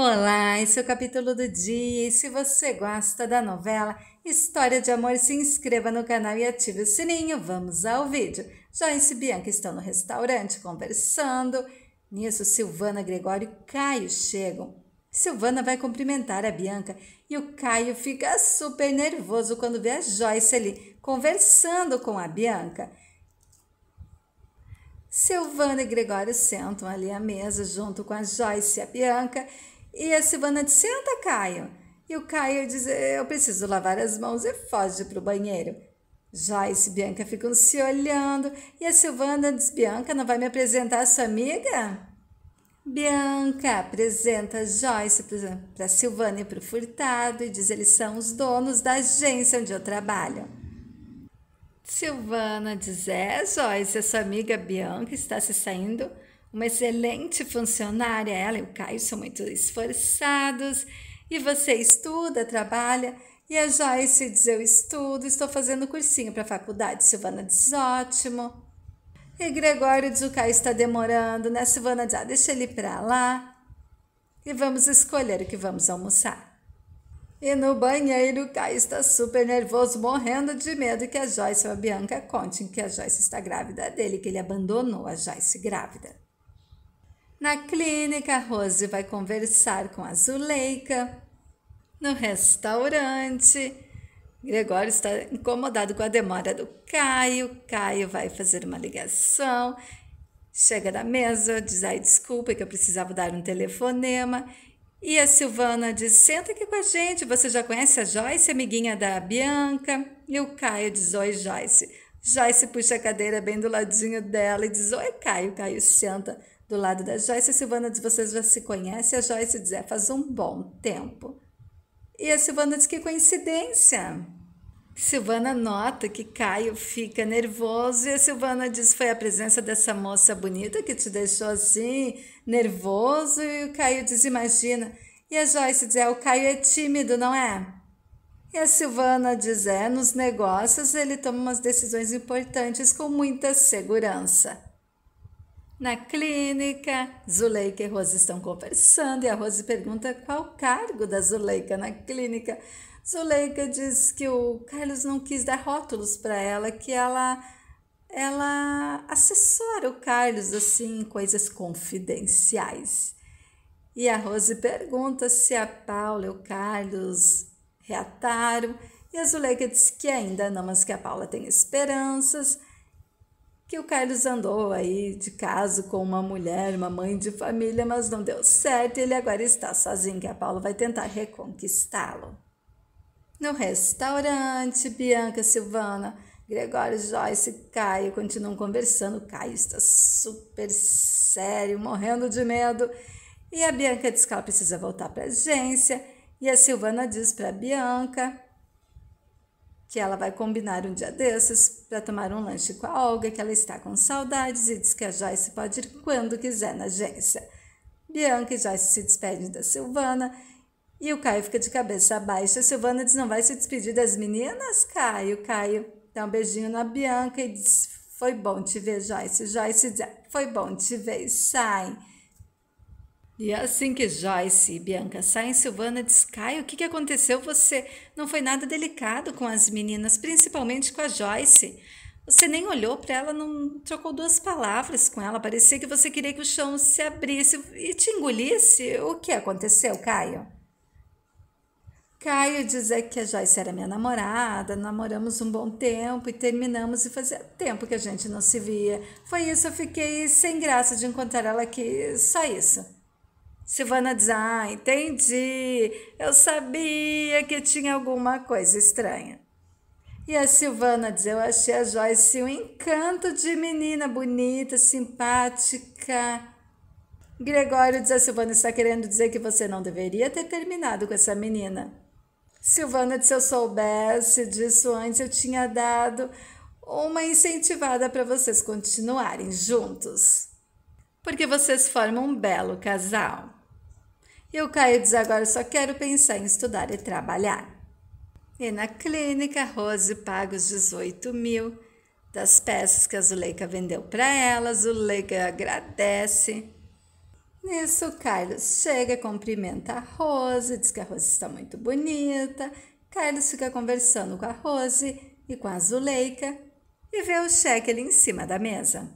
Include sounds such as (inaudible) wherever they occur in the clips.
Olá, esse é o capítulo do dia e se você gosta da novela História de Amor, se inscreva no canal e ative o sininho. Vamos ao vídeo. Joyce e Bianca estão no restaurante conversando. Nisso, Silvana, Gregório e Caio chegam. Silvana vai cumprimentar a Bianca e o Caio fica super nervoso quando vê a Joyce ali conversando com a Bianca. Silvana e Gregório sentam ali à mesa junto com a Joyce e a Bianca e a Silvana disse: Senta, Caio. E o Caio diz: Eu preciso lavar as mãos e foge para o banheiro. Joyce e Bianca ficam se olhando e a Silvana diz: Bianca, não vai me apresentar a sua amiga? Bianca apresenta Joyce para Silvana e para o Furtado e diz: Eles são os donos da agência onde eu trabalho. Silvana diz: É, Joyce, a sua amiga Bianca está se saindo uma excelente funcionária. Ela e o Caio são muito esforçados. E você estuda, trabalha. E a Joyce diz: Eu estudo, estou fazendo cursinho para a faculdade. Silvana diz: Ótimo. E Gregório diz: O Caio está demorando, né? Silvana diz: Ah, deixa ele para lá. E vamos escolher o que vamos almoçar. E no banheiro, o Caio está super nervoso, morrendo de medo que a Joyce ou a Bianca contem que a Joyce está grávida dele, que ele abandonou a Joyce grávida. Na clínica, a Rose vai conversar com a Zuleika. No restaurante, Gregório está incomodado com a demora do Caio. Caio vai fazer uma ligação. Chega na mesa, diz: Ai, desculpa é que eu precisava dar um telefonema. E a Silvana diz: Senta aqui com a gente, você já conhece a Joyce, amiguinha da Bianca? E o Caio diz: Oi, Joyce. Joyce puxa a cadeira bem do ladinho dela e diz: Oi, Caio. Caio senta do lado da Joyce. A Silvana diz: vocês já se conhecem? A Joyce diz: é, faz um bom tempo. E a Silvana diz: que coincidência. Silvana nota que Caio fica nervoso e a Silvana diz: foi a presença dessa moça bonita que te deixou assim, nervoso. E o Caio diz: imagina. E a Joyce diz: é, o Caio é tímido, não é? E a Silvana diz: é, nos negócios ele toma umas decisões importantes com muita segurança. Na clínica, Zuleika e Rose estão conversando e a Rose pergunta qual o cargo da Zuleika na clínica. Zuleika diz que o Carlos não quis dar rótulos para ela, que ela ela assessora o Carlos assim em coisas confidenciais. E a Rose pergunta se a Paula e o Carlos reataram, e a Zuleika diz que ainda não, mas que a Paula tem esperanças que o Carlos andou aí de caso com uma mulher, uma mãe de família, mas não deu certo e ele agora está sozinho, que a Paula vai tentar reconquistá-lo. No restaurante, Bianca, Silvana, Gregório, Joyce e Caio continuam conversando. Caio está super sério, morrendo de medo. E a Bianca diz que ela precisa voltar para a agência. E a Silvana diz para a Bianca que ela vai combinar um dia desses para tomar um lanche com a Olga, que ela está com saudades e diz que a Joyce pode ir quando quiser na agência. Bianca e Joyce se despedem da Silvana e o Caio fica de cabeça baixa. A Silvana diz: Não vai se despedir das meninas, Caio? Caio dá um beijinho na Bianca e diz: Foi bom te ver, Joyce. Joyce diz: é, Foi bom te ver e e é assim que Joyce e Bianca saem, Silvana diz: Caio, o que, que aconteceu? Você não foi nada delicado com as meninas, principalmente com a Joyce. Você nem olhou para ela, não trocou duas palavras com ela. Parecia que você queria que o chão se abrisse e te engolisse. O que aconteceu, Caio? Caio diz é que a Joyce era minha namorada, namoramos um bom tempo e terminamos e fazia tempo que a gente não se via. Foi isso, eu fiquei sem graça de encontrar ela aqui, só isso. Silvana diz: Ah, entendi. Eu sabia que tinha alguma coisa estranha. E a Silvana diz: Eu achei a Joyce um encanto de menina bonita, simpática. Gregório diz: A Silvana está querendo dizer que você não deveria ter terminado com essa menina. Silvana diz: Se eu soubesse disso antes, eu tinha dado uma incentivada para vocês continuarem juntos. Porque vocês formam um belo casal. E o Caio diz agora só quero pensar em estudar e trabalhar. E na clínica, Rose paga os 18 mil das peças que a Zuleika vendeu para ela. Zuleika agradece. Nisso, o Carlos chega, cumprimenta a Rose, diz que a Rose está muito bonita. Carlos fica conversando com a Rose e com a Zuleika e vê o cheque ali em cima da mesa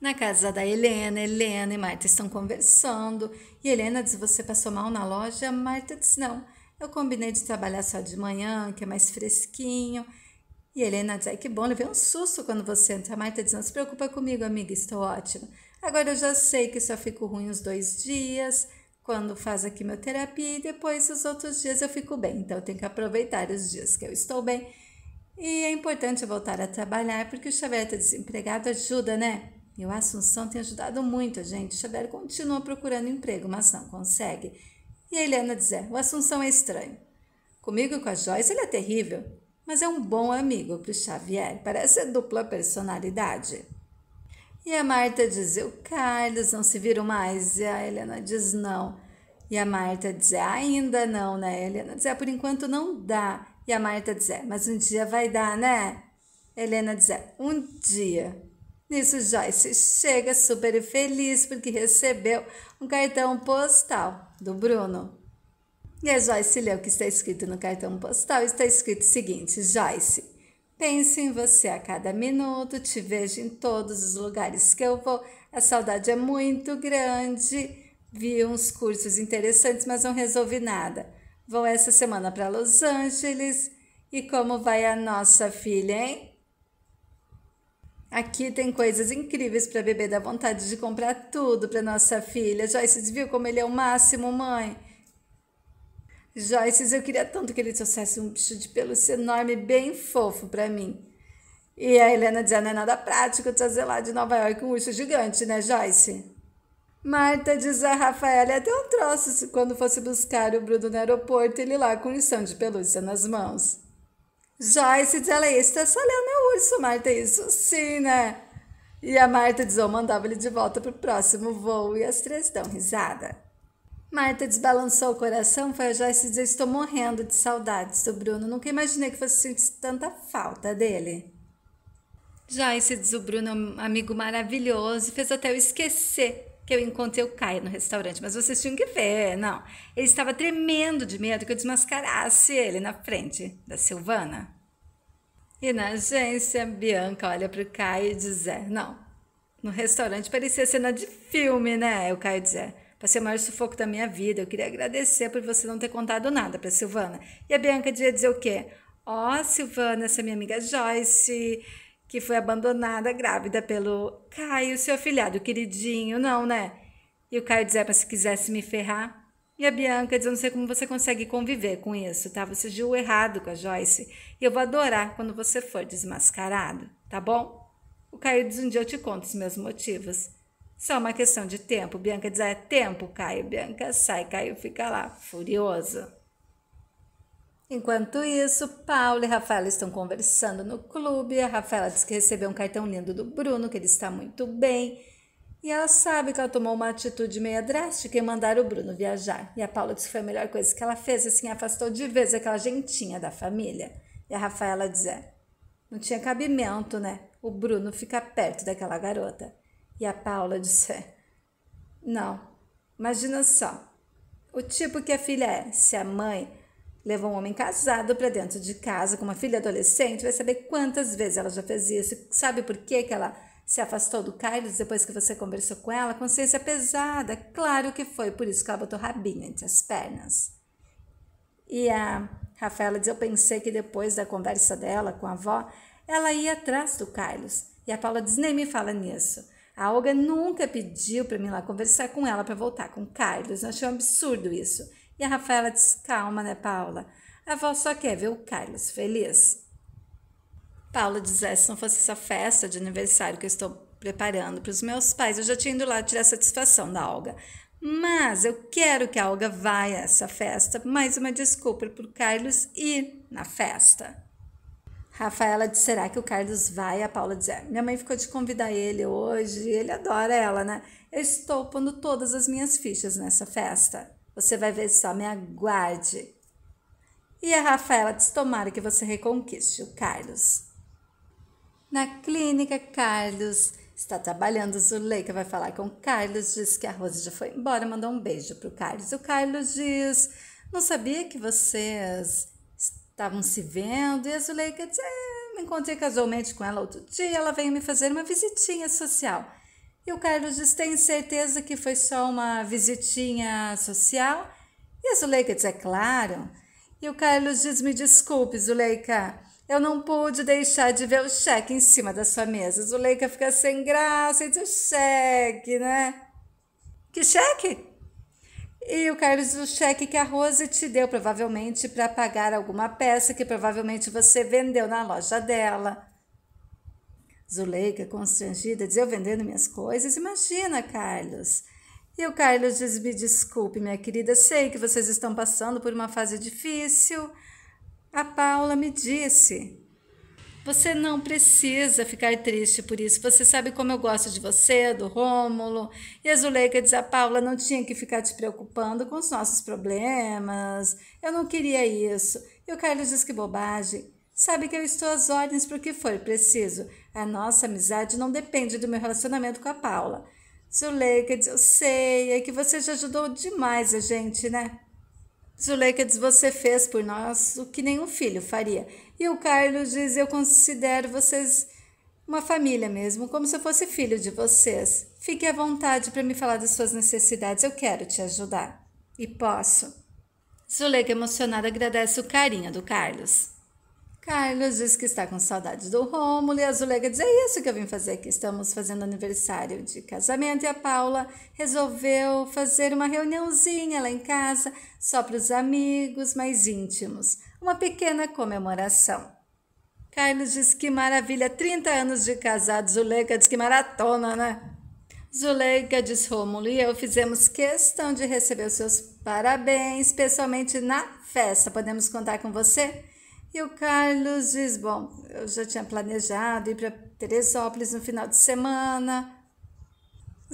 na casa da Helena. Helena e Marta estão conversando e Helena diz: Você passou mal na loja? Marta diz: Não, eu combinei de trabalhar só de manhã, que é mais fresquinho. E Helena diz: Ai, que bom, levei um susto quando você entra. Marta diz: Não se preocupa comigo, amiga, estou ótima. Agora eu já sei que só fico ruim os dois dias, quando faz a quimioterapia, e depois os outros dias eu fico bem. Então eu tenho que aproveitar os dias que eu estou bem. E é importante voltar a trabalhar, porque o Xavier está desempregado, ajuda, né? E o Assunção tem ajudado muito a gente. O Xavier continua procurando emprego, mas não consegue. E a Helena dizer: é, o Assunção é estranho. Comigo e com a Joyce ele é terrível, mas é um bom amigo para o Xavier. Parece a dupla personalidade. E a Marta diz: o Carlos não se viram mais. E a Helena diz: não. E a Marta diz: é, ainda não, né? E a Helena diz: é, por enquanto não dá. E a Marta diz: mas um dia vai dar, né? Helena diz: um dia. Nisso, Joyce chega super feliz porque recebeu um cartão postal do Bruno. E a Joyce lê o que está escrito no cartão postal. Está escrito o seguinte: Joyce, penso em você a cada minuto, te vejo em todos os lugares que eu vou. A saudade é muito grande. Vi uns cursos interessantes, mas não resolvi nada. Vou essa semana para Los Angeles. E como vai a nossa filha, hein? Aqui tem coisas incríveis para beber, dá vontade de comprar tudo para nossa filha. Joyce, viu como ele é o máximo, mãe? Joyce, eu queria tanto que ele trouxesse um bicho de pelúcia enorme, bem fofo para mim. E a Helena dizia, não é nada prático trazer lá de Nova York um urso gigante, né, Joyce? Marta diz a Rafaela, é até um troço quando fosse buscar o Bruno no aeroporto, ele lá com um lição de pelúcia nas mãos. Joyce diz, ela está só lendo o urso, Marta, isso sim, né? E a Marta diz, eu mandava ele de volta para o próximo voo. E as três dão risada. Marta desbalançou o coração, foi a Joyce dizer, estou morrendo de saudades do Bruno. Nunca imaginei que fosse sentir tanta falta dele. Joyce diz, o Bruno é um amigo maravilhoso, fez até eu esquecer que eu encontrei o Caio no restaurante, mas vocês tinham que ver, não. Ele estava tremendo de medo que eu desmascarasse ele na frente da Silvana. E na agência, Bianca olha para o Caio e diz: é, Não, no restaurante parecia cena de filme, né? O Caio diz: é, Passei o maior sufoco da minha vida. Eu queria agradecer por você não ter contado nada para Silvana. E a Bianca devia dizer o quê? Ó, oh, Silvana, essa minha amiga Joyce que foi abandonada grávida pelo Caio, seu filhado queridinho, não, né? E o Caio dizia, é, para se quisesse me ferrar. E a Bianca diz, eu não sei como você consegue conviver com isso, tá? Você agiu errado com a Joyce. E eu vou adorar quando você for desmascarado, tá bom? O Caio diz, um dia eu te conto os meus motivos. Só uma questão de tempo. Bianca diz, ah, é tempo, Caio. Bianca sai, Caio fica lá, furioso. Enquanto isso, Paulo e Rafaela estão conversando no clube. A Rafaela diz que recebeu um cartão lindo do Bruno, que ele está muito bem. E ela sabe que ela tomou uma atitude meio drástica em mandar o Bruno viajar. E a Paula disse que foi a melhor coisa que ela fez, assim, afastou de vez aquela gentinha da família. E a Rafaela diz: é, não tinha cabimento, né? O Bruno ficar perto daquela garota. E a Paula diz é, não, imagina só. O tipo que a filha é, se a mãe levou um homem casado para dentro de casa com uma filha adolescente, vai saber quantas vezes ela já fez isso. Sabe por que, que ela se afastou do Carlos depois que você conversou com ela? Consciência pesada. Claro que foi por isso que ela botou rabinho entre as pernas. E a Rafaela diz: Eu pensei que depois da conversa dela com a avó, ela ia atrás do Carlos. E a Paula diz: Nem me fala nisso. A Olga nunca pediu para mim lá conversar com ela para voltar com o Carlos. Eu achei um absurdo isso. E a Rafaela diz: Calma, né, Paula? A avó só quer ver o Carlos feliz. Paula diz: é, Se não fosse essa festa de aniversário que eu estou preparando para os meus pais, eu já tinha ido lá tirar satisfação da Olga. Mas eu quero que a Olga vá a essa festa. Mais uma desculpa para o Carlos ir na festa. Rafaela diz: será que o Carlos vai? A Paula diz: é, minha mãe ficou de convidar ele hoje, ele adora ela, né? Eu estou pondo todas as minhas fichas nessa festa. Você vai ver só, me aguarde. E a Rafaela diz: Tomara que você reconquiste o Carlos. Na clínica, Carlos está trabalhando. Zuleika vai falar com o Carlos, diz que a Rose já foi embora, mandou um beijo para o Carlos. O Carlos diz: Não sabia que vocês estavam se vendo. E a Zuleika diz: é, Me encontrei casualmente com ela outro dia. Ela veio me fazer uma visitinha social. E o Carlos diz: tem certeza que foi só uma visitinha social? E a Zuleika diz: é claro. E o Carlos diz: me desculpe, Zuleika. Eu não pude deixar de ver o cheque em cima da sua mesa. Zuleika fica sem graça e diz: o cheque, né? Que cheque? E o Carlos, diz o cheque que a Rose te deu, provavelmente para pagar alguma peça que provavelmente você vendeu na loja dela. Zuleika, constrangida, diz eu vendendo minhas coisas. Imagina, Carlos. E o Carlos diz: Me desculpe, minha querida, sei que vocês estão passando por uma fase difícil. A Paula me disse: Você não precisa ficar triste por isso. Você sabe como eu gosto de você, do Rômulo. E a Zuleika diz: A Paula não tinha que ficar te preocupando com os nossos problemas. Eu não queria isso. E o Carlos diz: Que bobagem. Sabe que eu estou às ordens para o que for preciso. A nossa amizade não depende do meu relacionamento com a Paula. Zuleika diz, eu sei, é que você já ajudou demais a gente, né? Zuleika diz, você fez por nós o que nenhum filho faria. E o Carlos diz, eu considero vocês uma família mesmo, como se eu fosse filho de vocês. Fique à vontade para me falar das suas necessidades, eu quero te ajudar. E posso. Zuleika, emocionada, agradece o carinho do Carlos. Carlos diz que está com saudades do Rômulo e a Zuleika diz: É isso que eu vim fazer aqui. Estamos fazendo aniversário de casamento e a Paula resolveu fazer uma reuniãozinha lá em casa, só para os amigos mais íntimos. Uma pequena comemoração. Carlos diz que maravilha, 30 anos de casados. Zuleika diz que maratona, né? Zuleika diz Rômulo e eu fizemos questão de receber os seus parabéns, especialmente na festa. Podemos contar com você? E o Carlos diz: Bom, eu já tinha planejado ir para Teresópolis no final de semana.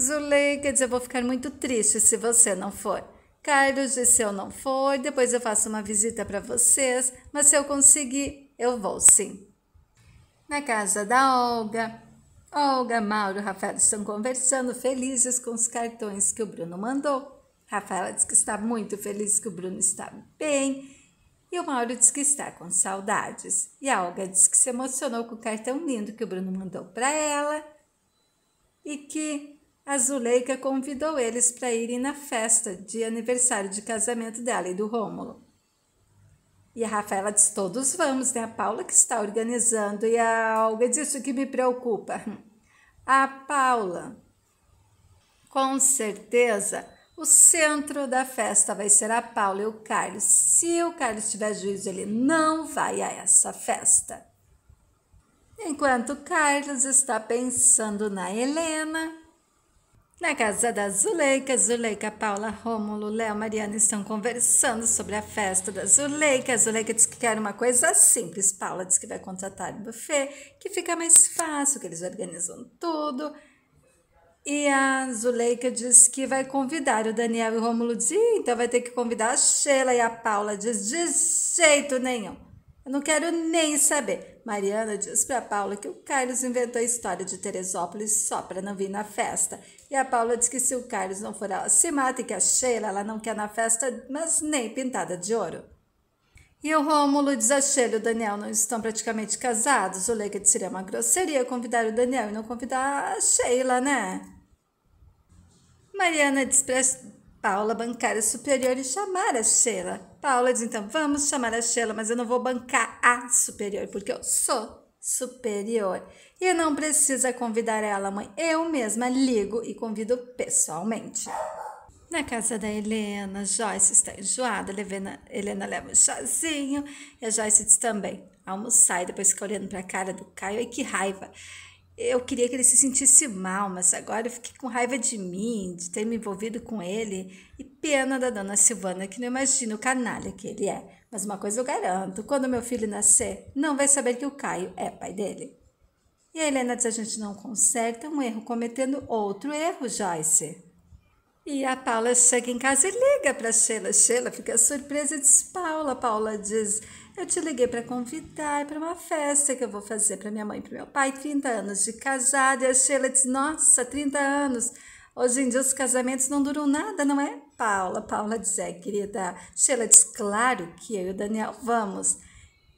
Zuleika diz: Eu vou ficar muito triste se você não for. Carlos Se Eu não for, depois eu faço uma visita para vocês, mas se eu conseguir, eu vou sim. Na casa da Olga, Olga, Mauro e Rafael estão conversando, felizes com os cartões que o Bruno mandou. Rafaela diz que está muito feliz que o Bruno está bem e o Mauro diz que está com saudades. E a Olga diz que se emocionou com o cartão lindo que o Bruno mandou para ela e que a Zuleika convidou eles para irem na festa de aniversário de casamento dela e do Rômulo. E a Rafaela diz: todos vamos, né? A Paula que está organizando. E a Olga diz: isso que me preocupa. (laughs) A Paula, com certeza, o centro da festa vai ser a Paula e o Carlos. Se o Carlos tiver juízo, ele não vai a essa festa. Enquanto Carlos está pensando na Helena, na casa da Zuleika, Zuleika, Paula, Rômulo, Léo, Mariana estão conversando sobre a festa da Zuleika. A Zuleika diz que quer uma coisa simples. Paula diz que vai contratar um buffet, que fica mais fácil, que eles organizam tudo. E a Zuleika diz que vai convidar o Daniel e o Romulo diz, então vai ter que convidar a Sheila e a Paula diz, de jeito nenhum. Eu não quero nem saber. Mariana diz para Paula que o Carlos inventou a história de Teresópolis só para não vir na festa. E a Paula diz que se o Carlos não for, ela se mata e que a Sheila ela não quer na festa, mas nem pintada de ouro. E o Rômulo diz a Sheila, o Daniel não estão praticamente casados. O Leggett seria uma grosseria convidar o Daniel e não convidar a Sheila, né? Mariana diz para Paula bancar a superior e chamar a Sheila. Paula diz então: vamos chamar a Sheila, mas eu não vou bancar a superior, porque eu sou superior. E não precisa convidar ela, mãe. Eu mesma ligo e convido pessoalmente na casa da Helena. Joyce está enjoada, Helena, Helena leva um chazinho e a Joyce diz também: almoçar e depois fica olhando para a cara do Caio. Ai, que raiva! Eu queria que ele se sentisse mal, mas agora eu fiquei com raiva de mim, de ter me envolvido com ele. E pena da dona Silvana, que não imagina o canalha que ele é. Mas uma coisa eu garanto: quando meu filho nascer, não vai saber que o Caio é pai dele. E a Helena diz: a gente não conserta um erro cometendo outro erro, Joyce. E a Paula chega em casa e liga para Sheila. Sheila fica surpresa e diz: Paula, Paula diz: Eu te liguei para convidar para uma festa que eu vou fazer para minha mãe e para meu pai, 30 anos de casada. E a Sheila diz: Nossa, 30 anos. Hoje em dia os casamentos não duram nada, não é? Paula, Paula diz: É, querida. Sheila diz: Claro que eu e o Daniel vamos.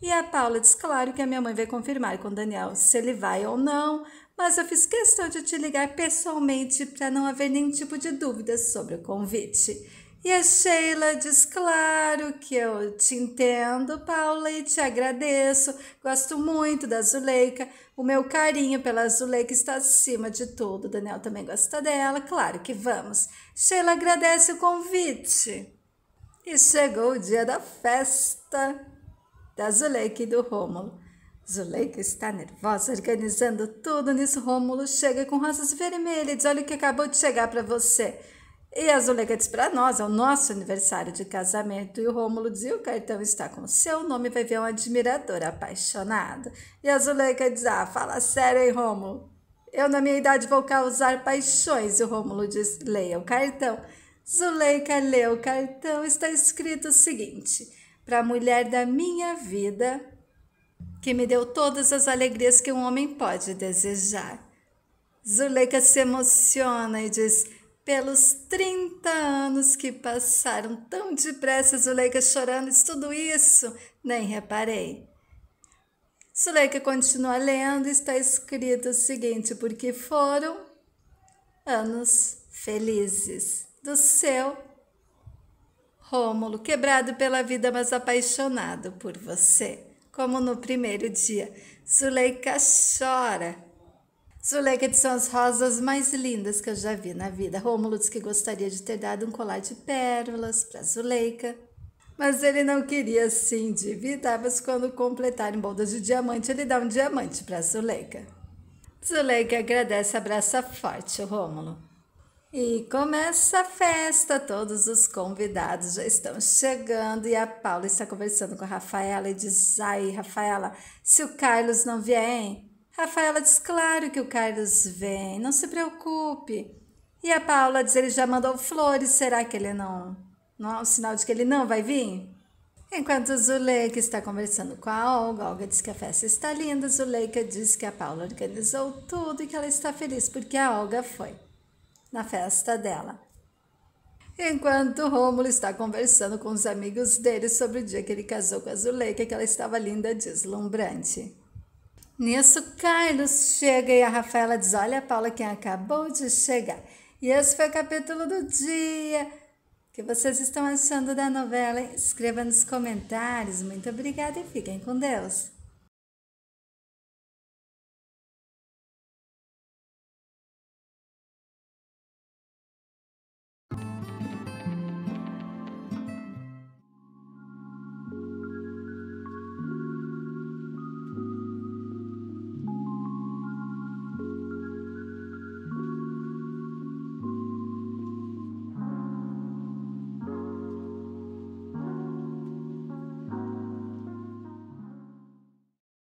E a Paula diz: Claro que a minha mãe vai confirmar com o Daniel se ele vai ou não mas eu fiz questão de te ligar pessoalmente para não haver nenhum tipo de dúvida sobre o convite. E a Sheila diz: Claro que eu te entendo, Paula, e te agradeço. Gosto muito da Zuleika. O meu carinho pela Zuleika está acima de tudo. O Daniel também gosta dela. Claro que vamos. Sheila agradece o convite. E chegou o dia da festa da Zuleika e do Rômulo. Zuleika está nervosa, organizando tudo nisso. Rômulo chega com rosas vermelhas e diz: Olha o que acabou de chegar para você. E a Zuleika diz para nós: É o nosso aniversário de casamento. E o Rômulo diz: e O cartão está com o seu nome, vai ver um admirador apaixonado. E a Zuleika diz: Ah, fala sério, hein, Rômulo? Eu, na minha idade, vou causar paixões. E o Rômulo diz: Leia o cartão. Zuleika leu o cartão. Está escrito o seguinte: Para a mulher da minha vida que me deu todas as alegrias que um homem pode desejar. Zuleika se emociona e diz: Pelos 30 anos que passaram tão depressa, Zuleika chorando, tudo isso nem reparei. Zuleika continua lendo e está escrito o seguinte: Porque foram anos felizes do seu Rômulo, quebrado pela vida, mas apaixonado por você como no primeiro dia. Zuleika chora. Zuleika diz são as rosas mais lindas que eu já vi na vida. Rômulo diz que gostaria de ter dado um colar de pérolas para Zuleika. Mas ele não queria se endividar, mas quando completarem bodas de diamante, ele dá um diamante para Zuleika. Zuleika agradece, abraça forte o Rômulo. E começa a festa, todos os convidados já estão chegando e a Paula está conversando com a Rafaela e diz: Ai, Rafaela, se o Carlos não vier, hein? Rafaela diz: Claro que o Carlos vem, não se preocupe. E a Paula diz: Ele já mandou flores, será que ele não? Não há é um sinal de que ele não vai vir? Enquanto Zuleika está conversando com a Olga, Olga diz que a festa está linda, Zuleika diz que a Paula organizou tudo e que ela está feliz porque a Olga foi na festa dela. Enquanto Rômulo está conversando com os amigos dele sobre o dia que ele casou com a Zuleika, que ela estava linda, deslumbrante. Nisso, Carlos chega e a Rafaela diz: Olha, Paula, quem acabou de chegar. E esse foi o capítulo do dia. O que vocês estão achando da novela? Escreva nos comentários. Muito obrigada e fiquem com Deus.